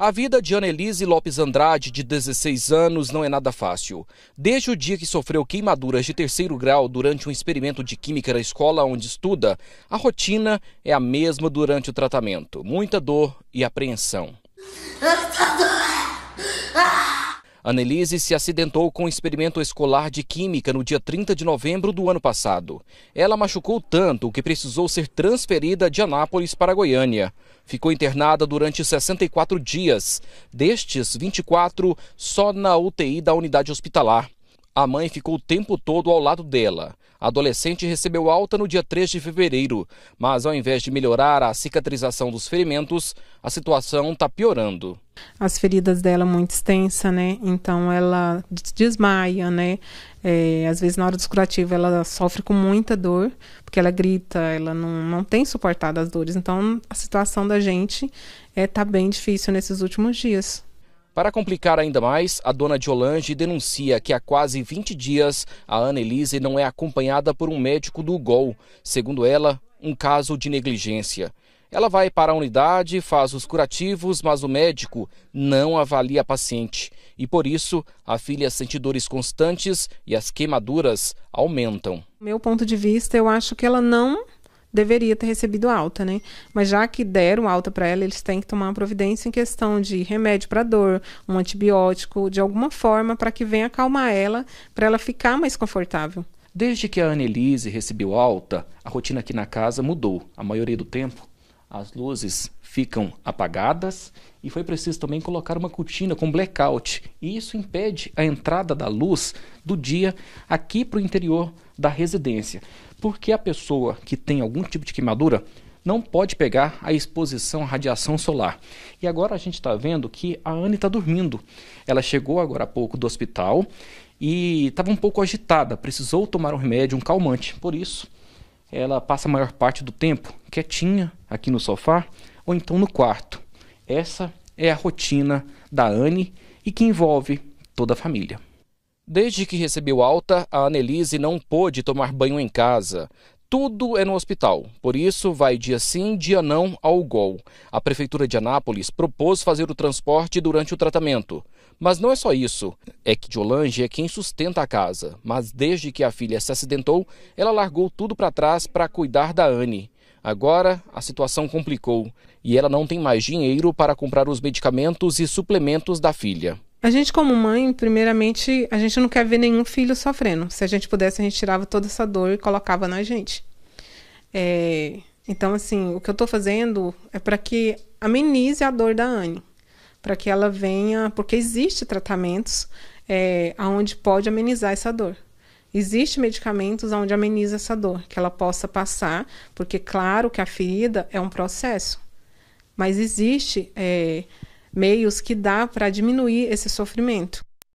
A vida de Annelise Lopes Andrade, de 16 anos, não é nada fácil. Desde o dia que sofreu queimaduras de terceiro grau durante um experimento de química na escola onde estuda, a rotina é a mesma durante o tratamento. Muita dor e apreensão. Ah! Annelise se acidentou com um experimento escolar de química no dia 30 de novembro do ano passado. Ela machucou tanto que precisou ser transferida de Anápolis para Goiânia. Ficou internada durante 64 dias, destes 24 só na UTI da unidade hospitalar. A mãe ficou o tempo todo ao lado dela. A adolescente recebeu alta no dia 3 de fevereiro, mas ao invés de melhorar a cicatrização dos ferimentos, a situação está piorando. As feridas dela é muito extensa, né? Então ela desmaia, né? É, às vezes na hora do curativo ela sofre com muita dor, porque ela grita, ela não, não tem suportado as dores. Então a situação da gente é tá bem difícil nesses últimos dias. Para complicar ainda mais, a dona de Olange denuncia que há quase 20 dias a Ana Elise não é acompanhada por um médico do Gol. segundo ela, um caso de negligência. Ela vai para a unidade, faz os curativos, mas o médico não avalia a paciente. E por isso, a filha sente dores constantes e as queimaduras aumentam. Meu ponto de vista, eu acho que ela não deveria ter recebido alta, né? Mas já que deram alta para ela, eles têm que tomar uma providência em questão de remédio para dor, um antibiótico, de alguma forma, para que venha acalmar ela, para ela ficar mais confortável. Desde que a Annelise recebeu alta, a rotina aqui na casa mudou. A maioria do tempo, as luzes ficam apagadas e foi preciso também colocar uma cortina com blackout. E isso impede a entrada da luz do dia aqui para o interior da residência, porque a pessoa que tem algum tipo de queimadura não pode pegar a exposição à radiação solar. E agora a gente está vendo que a Anne está dormindo. Ela chegou agora há pouco do hospital e estava um pouco agitada, precisou tomar um remédio, um calmante. Por isso, ela passa a maior parte do tempo quietinha aqui no sofá ou então no quarto. Essa é a rotina da Anne e que envolve toda a família. Desde que recebeu alta, a Annelise não pôde tomar banho em casa tudo é no hospital. Por isso, vai dia sim, dia não ao gol. A Prefeitura de Anápolis propôs fazer o transporte durante o tratamento. Mas não é só isso. É que Jolange é quem sustenta a casa. Mas desde que a filha se acidentou, ela largou tudo para trás para cuidar da Anne. Agora, a situação complicou e ela não tem mais dinheiro para comprar os medicamentos e suplementos da filha. A gente, como mãe, primeiramente, a gente não quer ver nenhum filho sofrendo. Se a gente pudesse, a gente tirava toda essa dor e colocava na gente. É, então, assim, o que eu estou fazendo é para que amenize a dor da Anne. Para que ela venha. Porque existe tratamentos é, onde pode amenizar essa dor. Existem medicamentos onde ameniza essa dor, que ela possa passar, porque, claro, que a ferida é um processo. Mas existe. É, meios que dá para diminuir esse sofrimento.